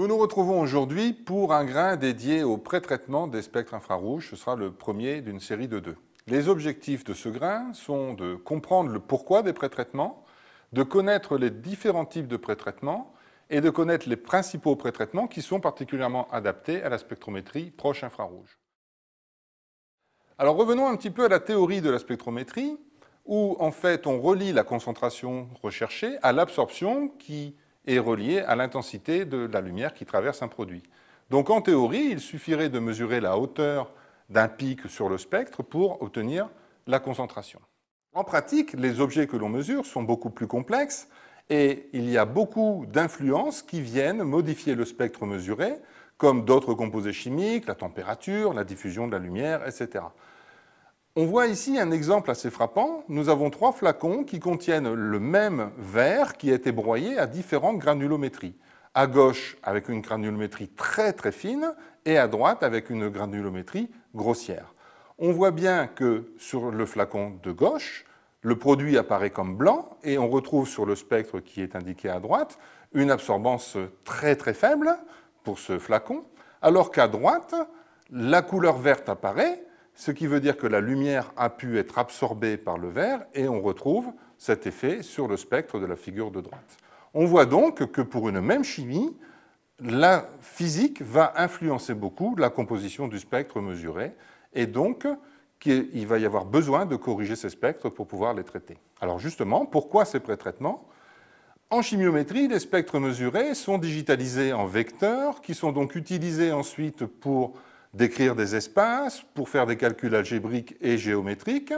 Nous nous retrouvons aujourd'hui pour un grain dédié au pré-traitement des spectres infrarouges. Ce sera le premier d'une série de deux. Les objectifs de ce grain sont de comprendre le pourquoi des pré-traitements, de connaître les différents types de pré-traitements et de connaître les principaux pré-traitements qui sont particulièrement adaptés à la spectrométrie proche infrarouge. Alors revenons un petit peu à la théorie de la spectrométrie, où en fait on relie la concentration recherchée à l'absorption qui est relié à l'intensité de la lumière qui traverse un produit. Donc en théorie, il suffirait de mesurer la hauteur d'un pic sur le spectre pour obtenir la concentration. En pratique, les objets que l'on mesure sont beaucoup plus complexes et il y a beaucoup d'influences qui viennent modifier le spectre mesuré, comme d'autres composés chimiques, la température, la diffusion de la lumière, etc. On voit ici un exemple assez frappant. Nous avons trois flacons qui contiennent le même verre qui a été broyé à différentes granulométries. À gauche, avec une granulométrie très très fine, et à droite, avec une granulométrie grossière. On voit bien que sur le flacon de gauche, le produit apparaît comme blanc, et on retrouve sur le spectre qui est indiqué à droite une absorbance très très faible pour ce flacon, alors qu'à droite, la couleur verte apparaît, ce qui veut dire que la lumière a pu être absorbée par le verre et on retrouve cet effet sur le spectre de la figure de droite. On voit donc que pour une même chimie, la physique va influencer beaucoup la composition du spectre mesuré et donc qu'il va y avoir besoin de corriger ces spectres pour pouvoir les traiter. Alors justement, pourquoi ces pré-traitements En chimiométrie, les spectres mesurés sont digitalisés en vecteurs qui sont donc utilisés ensuite pour d'écrire des espaces, pour faire des calculs algébriques et géométriques.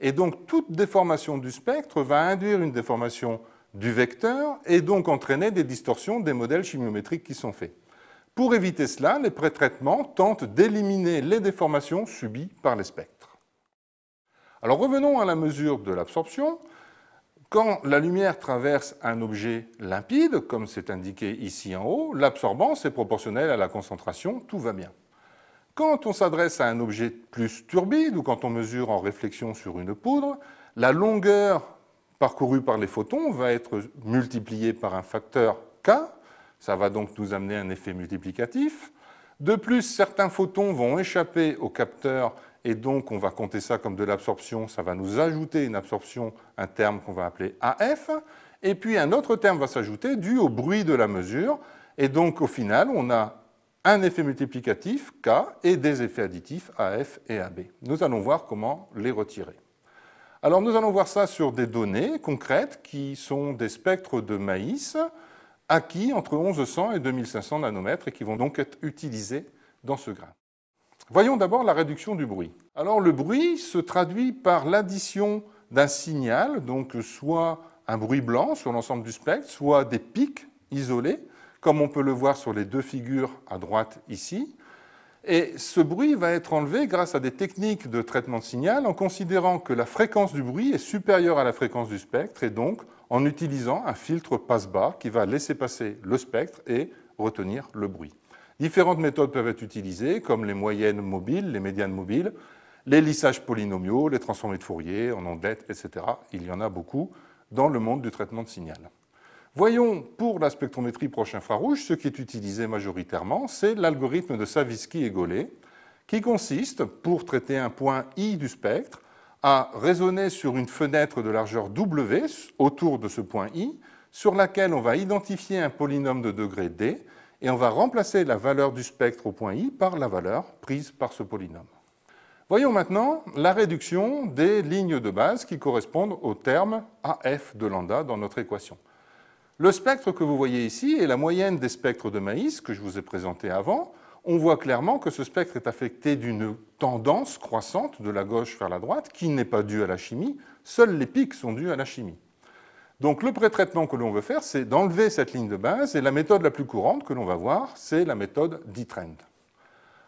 Et donc toute déformation du spectre va induire une déformation du vecteur et donc entraîner des distorsions des modèles chimiométriques qui sont faits. Pour éviter cela, les prétraitements tentent d'éliminer les déformations subies par les spectres. Alors revenons à la mesure de l'absorption. Quand la lumière traverse un objet limpide, comme c'est indiqué ici en haut, l'absorbance est proportionnelle à la concentration, tout va bien. Quand on s'adresse à un objet plus turbide ou quand on mesure en réflexion sur une poudre, la longueur parcourue par les photons va être multipliée par un facteur k. Ça va donc nous amener un effet multiplicatif. De plus, certains photons vont échapper au capteur et donc on va compter ça comme de l'absorption. Ça va nous ajouter une absorption, un terme qu'on va appeler AF. Et puis un autre terme va s'ajouter dû au bruit de la mesure. Et donc au final, on a un effet multiplicatif K et des effets additifs AF et AB. Nous allons voir comment les retirer. Alors nous allons voir ça sur des données concrètes qui sont des spectres de maïs acquis entre 1100 et 2500 nanomètres et qui vont donc être utilisés dans ce grain. Voyons d'abord la réduction du bruit. Alors le bruit se traduit par l'addition d'un signal, donc soit un bruit blanc sur l'ensemble du spectre, soit des pics isolés comme on peut le voir sur les deux figures à droite ici. Et ce bruit va être enlevé grâce à des techniques de traitement de signal en considérant que la fréquence du bruit est supérieure à la fréquence du spectre et donc en utilisant un filtre passe-bas qui va laisser passer le spectre et retenir le bruit. Différentes méthodes peuvent être utilisées comme les moyennes mobiles, les médianes mobiles, les lissages polynomiaux, les transformés de Fourier, en ondettes, etc. Il y en a beaucoup dans le monde du traitement de signal. Voyons pour la spectrométrie proche infrarouge, ce qui est utilisé majoritairement, c'est l'algorithme de Savisky et Gollet, qui consiste, pour traiter un point I du spectre, à raisonner sur une fenêtre de largeur W autour de ce point I, sur laquelle on va identifier un polynôme de degré D, et on va remplacer la valeur du spectre au point I par la valeur prise par ce polynôme. Voyons maintenant la réduction des lignes de base qui correspondent au terme AF de lambda dans notre équation. Le spectre que vous voyez ici est la moyenne des spectres de maïs que je vous ai présenté avant. On voit clairement que ce spectre est affecté d'une tendance croissante de la gauche vers la droite qui n'est pas due à la chimie. Seuls les pics sont dus à la chimie. Donc le pré-traitement que l'on veut faire, c'est d'enlever cette ligne de base et la méthode la plus courante que l'on va voir, c'est la méthode D-Trend.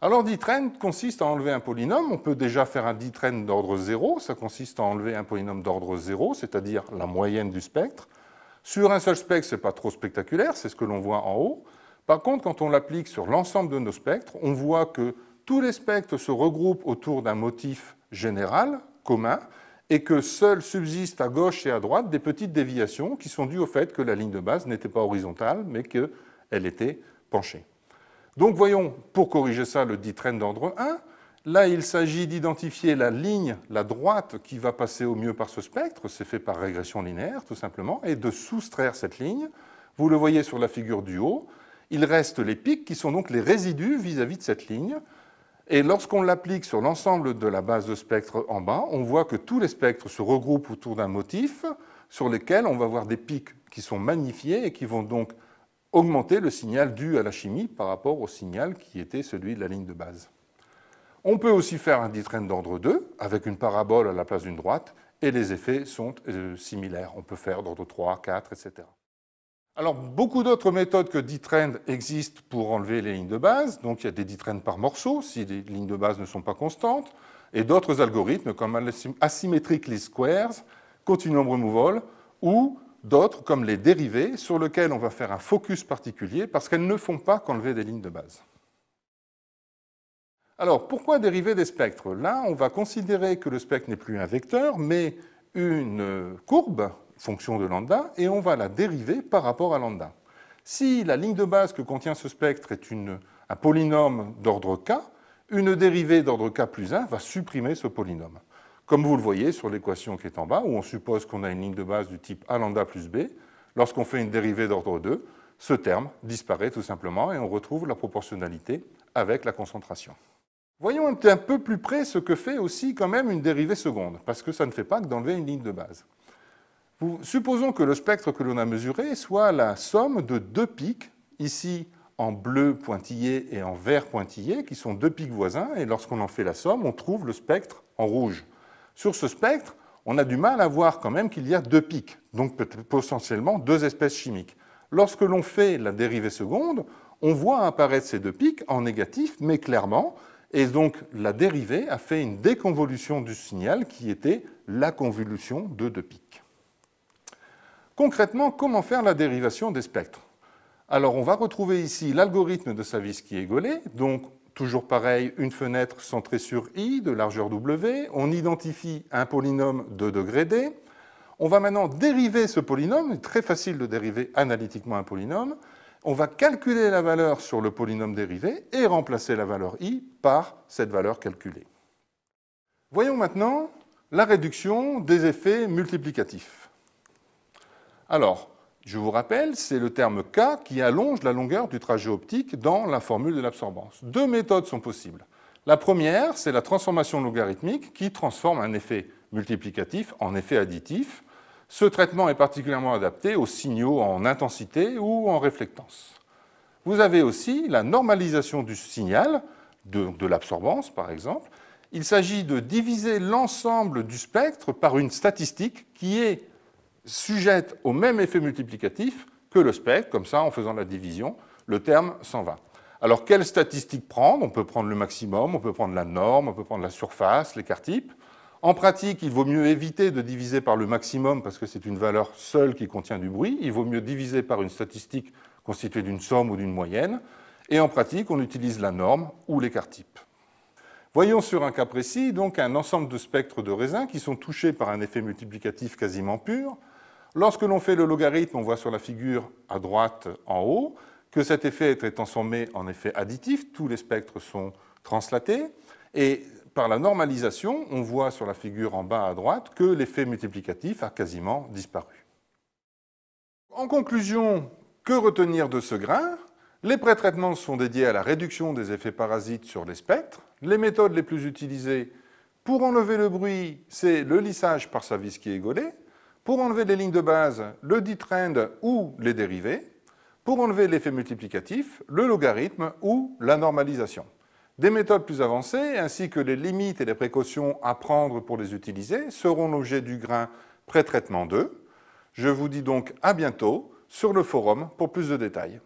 Alors D-Trend consiste à enlever un polynôme. On peut déjà faire un D-Trend d'ordre 0. Ça consiste à enlever un polynôme d'ordre 0, c'est-à-dire la moyenne du spectre. Sur un seul spectre, ce n'est pas trop spectaculaire, c'est ce que l'on voit en haut. Par contre, quand on l'applique sur l'ensemble de nos spectres, on voit que tous les spectres se regroupent autour d'un motif général, commun, et que seuls subsistent à gauche et à droite des petites déviations qui sont dues au fait que la ligne de base n'était pas horizontale, mais qu'elle était penchée. Donc voyons, pour corriger ça, le dit trend d'ordre 1, Là, il s'agit d'identifier la ligne, la droite qui va passer au mieux par ce spectre, c'est fait par régression linéaire tout simplement, et de soustraire cette ligne. Vous le voyez sur la figure du haut, il reste les pics qui sont donc les résidus vis-à-vis de cette ligne. Et lorsqu'on l'applique sur l'ensemble de la base de spectre en bas, on voit que tous les spectres se regroupent autour d'un motif sur lequel on va avoir des pics qui sont magnifiés et qui vont donc augmenter le signal dû à la chimie par rapport au signal qui était celui de la ligne de base. On peut aussi faire un D-Trend d'ordre 2 avec une parabole à la place d'une droite et les effets sont euh, similaires. On peut faire d'ordre 3, 4, etc. Alors, beaucoup d'autres méthodes que D-Trend existent pour enlever les lignes de base. Donc, il y a des D-Trend par morceau si les lignes de base ne sont pas constantes, et d'autres algorithmes comme Asymmetric Least Squares, Continuum Removal, ou d'autres comme les dérivés, sur lesquels on va faire un focus particulier parce qu'elles ne font pas qu'enlever des lignes de base. Alors, pourquoi dériver des spectres Là, on va considérer que le spectre n'est plus un vecteur, mais une courbe, fonction de lambda, et on va la dériver par rapport à lambda. Si la ligne de base que contient ce spectre est un polynôme d'ordre k, une dérivée d'ordre k plus 1 va supprimer ce polynôme. Comme vous le voyez sur l'équation qui est en bas, où on suppose qu'on a une ligne de base du type a lambda plus b, lorsqu'on fait une dérivée d'ordre 2, ce terme disparaît tout simplement et on retrouve la proportionnalité avec la concentration. Voyons un peu plus près ce que fait aussi quand même une dérivée seconde, parce que ça ne fait pas que d'enlever une ligne de base. supposons que le spectre que l'on a mesuré soit la somme de deux pics, ici en bleu pointillé et en vert pointillé, qui sont deux pics voisins, et lorsqu'on en fait la somme, on trouve le spectre en rouge. Sur ce spectre, on a du mal à voir quand même qu'il y a deux pics, donc potentiellement deux espèces chimiques. Lorsque l'on fait la dérivée seconde, on voit apparaître ces deux pics en négatif, mais clairement, et donc la dérivée a fait une déconvolution du signal qui était la convolution de deux pics. Concrètement, comment faire la dérivation des spectres Alors on va retrouver ici l'algorithme de est egolé donc toujours pareil, une fenêtre centrée sur i de largeur w, on identifie un polynôme de degré d, on va maintenant dériver ce polynôme, très facile de dériver analytiquement un polynôme, on va calculer la valeur sur le polynôme dérivé et remplacer la valeur i par cette valeur calculée. Voyons maintenant la réduction des effets multiplicatifs. Alors, je vous rappelle, c'est le terme k qui allonge la longueur du trajet optique dans la formule de l'absorbance. Deux méthodes sont possibles. La première, c'est la transformation logarithmique qui transforme un effet multiplicatif en effet additif. Ce traitement est particulièrement adapté aux signaux en intensité ou en réflectance. Vous avez aussi la normalisation du signal, de, l'absorbance par exemple. Il s'agit de diviser l'ensemble du spectre par une statistique qui est sujette au même effet multiplicatif que le spectre, comme ça en faisant la division, le terme s'en va. Alors quelle statistique prendre On peut prendre le maximum, on peut prendre la norme, on peut prendre la surface, l'écart-type. En pratique, il vaut mieux éviter de diviser par le maximum parce que c'est une valeur seule qui contient du bruit. Il vaut mieux diviser par une statistique constituée d'une somme ou d'une moyenne. Et en pratique, on utilise la norme ou l'écart type. Voyons sur un cas précis donc un ensemble de spectres de raisins qui sont touchés par un effet multiplicatif quasiment pur. Lorsque l'on fait le logarithme, on voit sur la figure à droite en haut que cet effet est transformé en effet additif, tous les spectres sont translatés, et par la normalisation, on voit sur la figure en bas à droite que l'effet multiplicatif a quasiment disparu. En conclusion, que retenir de ce grain Les pré-traitements sont dédiés à la réduction des effets parasites sur les spectres. Les méthodes les plus utilisées pour enlever le bruit, c'est le lissage par sa vis qui est gaulée. Pour enlever les lignes de base, le trend ou les dérivés. Pour enlever l'effet multiplicatif, le logarithme ou la normalisation. Des méthodes plus avancées, ainsi que les limites et les précautions à prendre pour les utiliser, seront l'objet du grain pré-traitement 2. Je vous dis donc à bientôt sur le forum pour plus de détails.